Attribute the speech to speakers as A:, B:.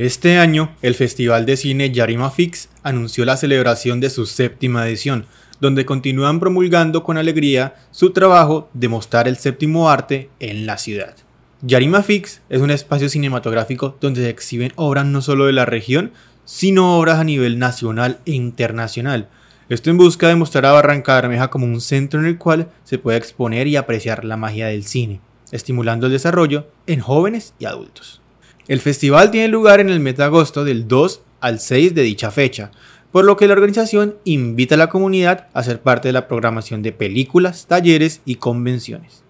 A: Este año, el Festival de Cine Yarima Fix anunció la celebración de su séptima edición, donde continúan promulgando con alegría su trabajo de mostrar el séptimo arte en la ciudad. Yarima Fix es un espacio cinematográfico donde se exhiben obras no solo de la región, sino obras a nivel nacional e internacional. Esto en busca de mostrar a Barranca Bermeja como un centro en el cual se puede exponer y apreciar la magia del cine, estimulando el desarrollo en jóvenes y adultos. El festival tiene lugar en el mes de agosto del 2 al 6 de dicha fecha, por lo que la organización invita a la comunidad a ser parte de la programación de películas, talleres y convenciones.